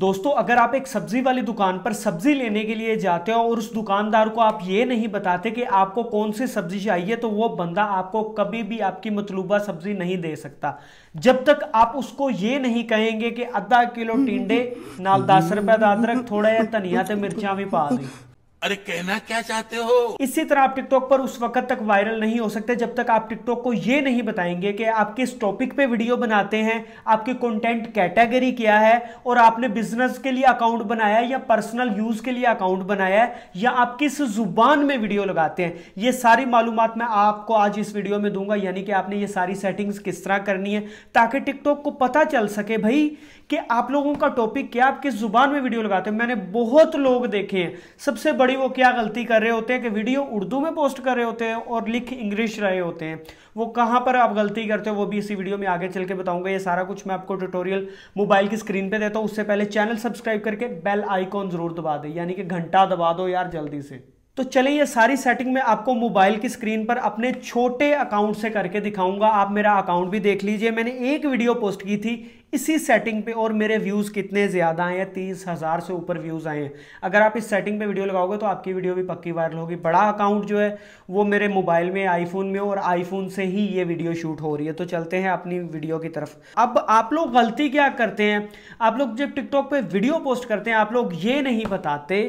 दोस्तों अगर आप एक सब्जी वाली दुकान पर सब्जी लेने के लिए जाते हो और उस दुकानदार को आप ये नहीं बताते कि आपको कौन सी सब्जी चाहिए तो वो बंदा आपको कभी भी आपकी मतलूबा सब्जी नहीं दे सकता जब तक आप उसको ये नहीं कहेंगे कि आधा किलो टिंडे नाल दस रुपए का अदरक थोड़ा जहा धनिया तो मिर्चा भी पा दें अरे कहना क्या चाहते हो इसी तरह आप टिकटॉक पर उस वक्त तक वायरल नहीं हो सकते जब तक आप टिकटॉक को ये नहीं बताएंगे कि आप किस टॉपिक पे वीडियो बनाते हैं आपके कंटेंट कैटेगरी क्या है और आपने बिजनेस के लिए अकाउंट बनाया है या पर्सनल यूज के लिए अकाउंट बनाया है या आप किस जुबान में वीडियो लगाते हैं ये सारी मालूम मैं आपको आज इस वीडियो में दूंगा यानी कि आपने ये सारी सेटिंग्स किस तरह करनी है ताकि टिकटॉक को पता चल सके भाई कि आप लोगों का टॉपिक क्या आप किस जुबान में वीडियो लगाते हैं मैंने बहुत लोग देखे हैं सबसे बड़े बड़ी वो क्या गलती कर रहे होते हैं कि वीडियो उर्दू में पोस्ट कर रहे होते हैं और लिख इंग्लिश रहे होते हैं वो कहाँ पर आप गलती करते हो वो भी इसी वीडियो में आगे चल के बताऊंगा ये सारा कुछ मैं आपको ट्यूटोरियल मोबाइल की स्क्रीन पे देता हूँ उससे पहले चैनल सब्सक्राइब करके बेल आइकॉन जरूर दबा दें यानी कि घंटा दबा दो यार जल्दी से तो चलिए ये सारी सेटिंग मैं आपको मोबाइल की स्क्रीन पर अपने छोटे अकाउंट से करके दिखाऊंगा आप मेरा अकाउंट भी देख लीजिए मैंने एक वीडियो पोस्ट की थी इसी सेटिंग पे और मेरे व्यूज़ कितने ज़्यादा आए हैं तीस हज़ार से ऊपर व्यूज़ आए हैं अगर आप इस सेटिंग पे वीडियो लगाओगे तो आपकी वीडियो भी पक्की वायरल होगी बड़ा अकाउंट जो है वो मेरे मोबाइल में आईफोन में और आईफोन से ही ये वीडियो शूट हो रही है तो चलते हैं अपनी वीडियो की तरफ अब आप लोग गलती क्या करते हैं आप लोग जब टिकटॉक पर वीडियो पोस्ट करते हैं आप लोग ये नहीं बताते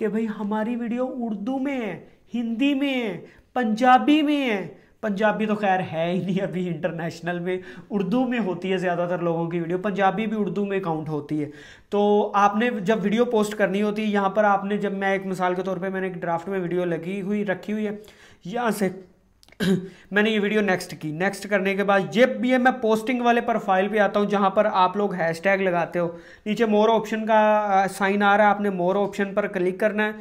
कि भाई हमारी वीडियो उर्दू में है हिंदी में है पंजाबी में है पंजाबी तो खैर है ही नहीं अभी इंटरनेशनल में उर्दू में होती है ज़्यादातर लोगों की वीडियो पंजाबी भी उर्दू में काउंट होती है तो आपने जब वीडियो पोस्ट करनी होती है यहाँ पर आपने जब मैं एक मिसाल के तौर पे मैंने एक ड्राफ्ट में वीडियो लगी हुई रखी हुई है यहाँ से मैंने ये वीडियो नेक्स्ट की नेक्स्ट करने के बाद जब भी मैं पोस्टिंग वाले प्रोफाइल पे आता हूँ जहाँ पर आप लोग हैशटैग लगाते हो नीचे मोर ऑप्शन का साइन आ रहा है आपने मोर ऑप्शन पर क्लिक करना है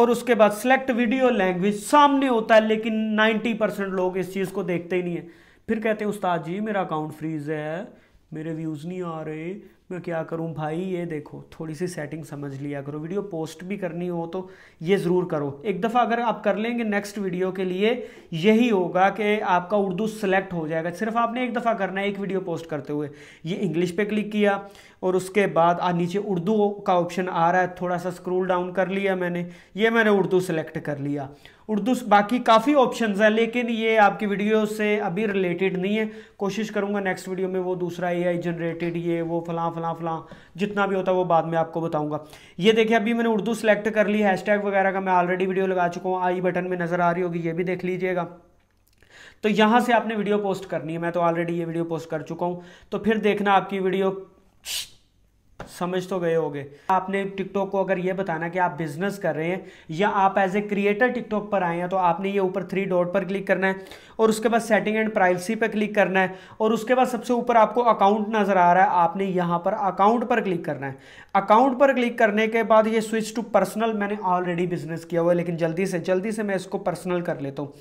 और उसके बाद सेलेक्ट वीडियो लैंग्वेज सामने होता है लेकिन नाइन्टी परसेंट लोग इस चीज़ को देखते ही नहीं है फिर कहते हैं उस्ताद जी मेरा अकाउंट फ्रीज है मेरे व्यूज़ नहीं आ रहे मैं क्या करूं भाई ये देखो थोड़ी सी सेटिंग समझ लिया करो वीडियो पोस्ट भी करनी हो तो ये ज़रूर करो एक दफ़ा अगर आप कर लेंगे नेक्स्ट वीडियो के लिए यही होगा कि आपका उर्दू सेलेक्ट हो जाएगा सिर्फ आपने एक दफ़ा करना है एक वीडियो पोस्ट करते हुए ये इंग्लिश पे क्लिक किया और उसके बाद आ नीचे उर्दू का ऑप्शन आ रहा है थोड़ा सा स्क्रोल डाउन कर लिया मैंने ये मैंने उर्दू सेलेक्ट कर लिया उर्दू बाकी काफ़ी ऑप्शन हैं लेकिन ये आपकी वीडियो से अभी रिलेटेड नहीं है कोशिश करूँगा नेक्स्ट वीडियो में वो दूसरा ए जनरेटेड ये वो फलां फलां फलां जितना भी होता है वो बाद में आपको बताऊँगा ये देखिए अभी मैंने उर्दू सेलेक्ट कर ली हैशटैग वगैरह का मैं ऑलरेडी वीडियो लगा चुका हूँ आई बटन में नज़र आ रही होगी ये भी देख लीजिएगा तो यहाँ से आपने वीडियो पोस्ट करनी है मैं तो ऑलरेडी ये वीडियो पोस्ट कर चुका हूँ तो फिर देखना आपकी वीडियो समझ तो गए होगे आपने टिकटॉक को अगर ये बताना कि आप बिजनेस कर रहे हैं या आप एज ए क्रिएटर टिकटॉक पर आए हैं तो आपने ये ऊपर थ्री डॉट पर क्लिक करना है और उसके बाद सेटिंग एंड प्राइवेसी पर क्लिक करना है और उसके बाद सबसे ऊपर आपको अकाउंट नज़र आ रहा है आपने यहां पर अकाउंट पर क्लिक करना है अकाउंट पर क्लिक करने के बाद ये स्विच टू पर्सनल मैंने ऑलरेडी बिजनेस किया हुआ है लेकिन जल्दी से जल्दी से मैं इसको पर्सनल कर लेता हूँ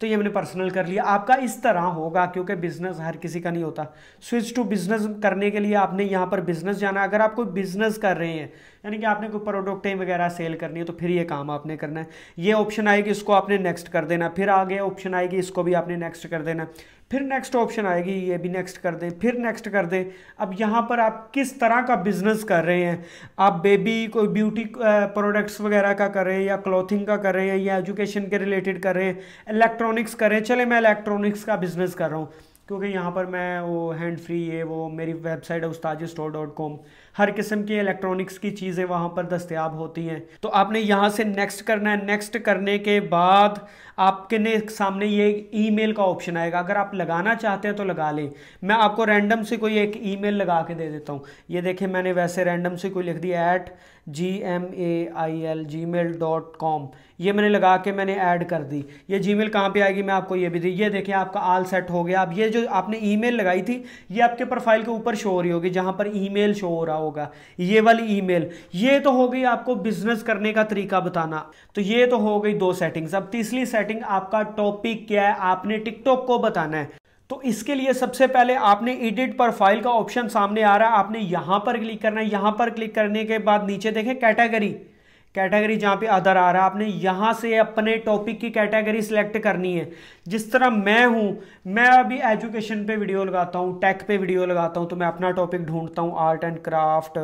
तो ये मैंने पर्सनल कर लिया आपका इस तरह होगा क्योंकि बिजनेस हर किसी का नहीं होता स्विच टू बिजनेस करने के लिए आपने यहाँ पर बिजनेस जाना अगर आप कोई बिजनेस कर रहे हैं यानी कि आपने कोई प्रोडक्टें वगैरह सेल करनी है तो फिर ये काम आपने करना है ये ऑप्शन आएगी इसको आपने नेक्स्ट कर देना फिर आगे ऑप्शन आएगी इसको भी आपने नेक्स्ट कर देना फिर नेक्स्ट ऑप्शन आएगी ये भी नेक्स्ट कर दें फिर नेक्स्ट कर दें अब यहाँ पर आप किस तरह का बिजनेस कर रहे हैं आप बेबी कोई ब्यूटी प्रोडक्ट्स वगैरह का कर रहे हैं या क्लॉथिंग का कर रहे हैं या एजुकेशन के रिलेटेड कर रहे हैं इलेक्ट्रॉनिक्स कर रहे हैं चले मैं इलेक्ट्रॉनिक्स का बिजनेस कर रहा हूँ क्योंकि यहाँ पर मैं वो हैंड फ्री ये वो मेरी वेबसाइट है उस्ताजी स्टोर डॉट कॉम हर किस्म की इलेक्ट्रॉनिक्स की चीज़ें वहाँ पर दस्तियाब होती हैं तो आपने यहाँ से नेक्स्ट करना है नेक्स्ट करने के बाद आपके ने सामने ये ईमेल का ऑप्शन आएगा अगर आप लगाना चाहते हैं तो लगा लें मैं आपको रैंडम से कोई एक मेल लगा के दे देता हूँ ये देखें मैंने वैसे रैंडम से कोई लिख दिया at G M A I L Gmail dot com ये मैंने लगा के मैंने ऐड कर दी ये जी मेल कहाँ पर आएगी मैं आपको ये भी दी ये देखें आपका आल सेट हो गया अब ये जो आपने ईमेल लगाई थी ये आपके प्रोफाइल के ऊपर शो हो रही होगी जहाँ पर ईमेल शो हो रहा होगा ये वाली ईमेल ये तो हो गई आपको बिजनेस करने का तरीका बताना तो ये तो हो गई दो सेटिंग्स अब तीसरी सेटिंग आपका टॉपिक क्या है आपने टिकटॉक को बताना है तो इसके लिए सबसे पहले आपने एडिट प्रोफाइल का ऑप्शन सामने आ रहा है आपने यहां पर क्लिक करना है यहां पर क्लिक करने के बाद नीचे देखें कैटेगरी कैटेगरी जहाँ पे अदर आ रहा है आपने यहाँ से अपने टॉपिक की कैटेगरी सिलेक्ट करनी है जिस तरह मैं हूँ मैं अभी एजुकेशन पे वीडियो लगाता हूँ टेक पे वीडियो लगाता हूँ तो मैं अपना टॉपिक ढूंढता हूँ art and craft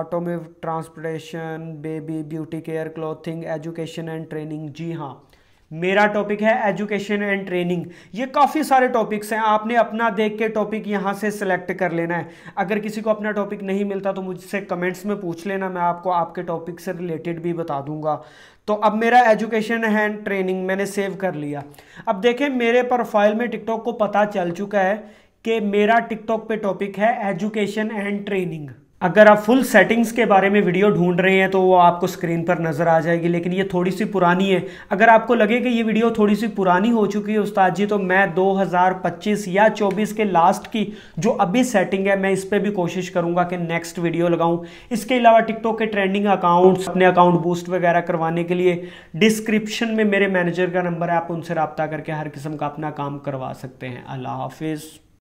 automotive transportation baby beauty care clothing education and training जी हाँ मेरा टॉपिक है एजुकेशन एंड ट्रेनिंग ये काफ़ी सारे टॉपिक्स हैं आपने अपना देख के टॉपिक यहाँ से सिलेक्ट कर लेना है अगर किसी को अपना टॉपिक नहीं मिलता तो मुझसे कमेंट्स में पूछ लेना मैं आपको आपके टॉपिक से रिलेटेड भी बता दूंगा तो अब मेरा एजुकेशन एंड ट्रेनिंग मैंने सेव कर लिया अब देखें मेरे प्रोफाइल में टिकटॉक को पता चल चुका है कि मेरा टिकटॉक पर टॉपिक है एजुकेशन एंड ट्रेनिंग अगर आप फुल सेटिंग्स के बारे में वीडियो ढूंढ रहे हैं तो वो आपको स्क्रीन पर नज़र आ जाएगी लेकिन ये थोड़ी सी पुरानी है अगर आपको लगे कि ये वीडियो थोड़ी सी पुरानी हो चुकी है उस्ताद जी तो मैं 2025 या 24 के लास्ट की जो अभी सेटिंग है मैं इस पर भी कोशिश करूंगा कि नेक्स्ट वीडियो लगाऊँ इसके अलावा टिकटॉक के ट्रेंडिंग अकाउंट्स अपने अकाउंट बूस्ट वगैरह करवाने के लिए डिस्क्रिप्शन में मेरे मैनेजर का नंबर है आप उनसे रबता करके हर किस्म का अपना काम करवा सकते हैं अल्लाह हाफिज़